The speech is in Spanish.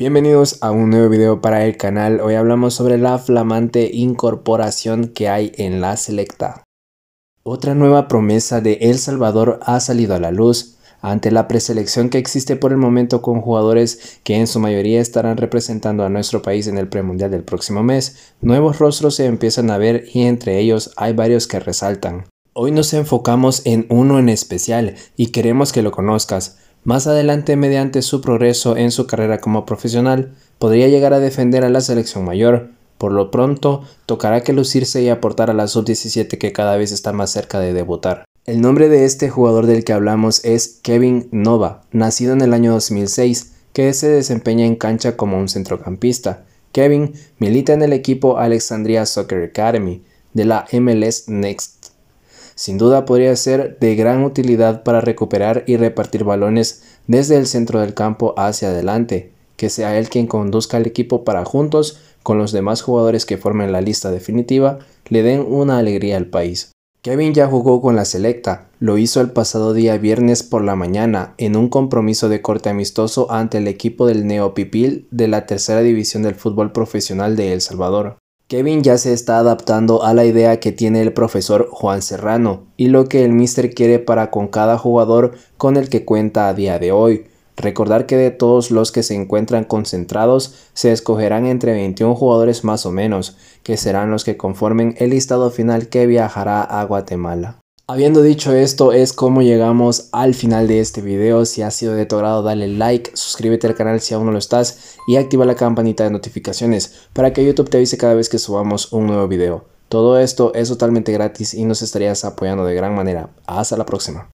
Bienvenidos a un nuevo video para el canal. Hoy hablamos sobre la flamante incorporación que hay en la selecta. Otra nueva promesa de El Salvador ha salido a la luz ante la preselección que existe por el momento con jugadores que en su mayoría estarán representando a nuestro país en el premundial del próximo mes. Nuevos rostros se empiezan a ver y entre ellos hay varios que resaltan. Hoy nos enfocamos en uno en especial y queremos que lo conozcas más adelante, mediante su progreso en su carrera como profesional, podría llegar a defender a la selección mayor. Por lo pronto, tocará que lucirse y aportar a la sub-17 que cada vez está más cerca de debutar. El nombre de este jugador del que hablamos es Kevin Nova, nacido en el año 2006, que se desempeña en cancha como un centrocampista. Kevin milita en el equipo Alexandria Soccer Academy de la MLS Next sin duda podría ser de gran utilidad para recuperar y repartir balones desde el centro del campo hacia adelante, que sea él quien conduzca al equipo para juntos con los demás jugadores que formen la lista definitiva le den una alegría al país. Kevin ya jugó con la selecta, lo hizo el pasado día viernes por la mañana en un compromiso de corte amistoso ante el equipo del Neopipil de la tercera división del fútbol profesional de El Salvador. Kevin ya se está adaptando a la idea que tiene el profesor Juan Serrano y lo que el mister quiere para con cada jugador con el que cuenta a día de hoy. Recordar que de todos los que se encuentran concentrados, se escogerán entre 21 jugadores más o menos, que serán los que conformen el listado final que viajará a Guatemala. Habiendo dicho esto, es como llegamos al final de este video. Si ha sido de tu agrado, dale like, suscríbete al canal si aún no lo estás y activa la campanita de notificaciones para que YouTube te avise cada vez que subamos un nuevo video. Todo esto es totalmente gratis y nos estarías apoyando de gran manera. Hasta la próxima.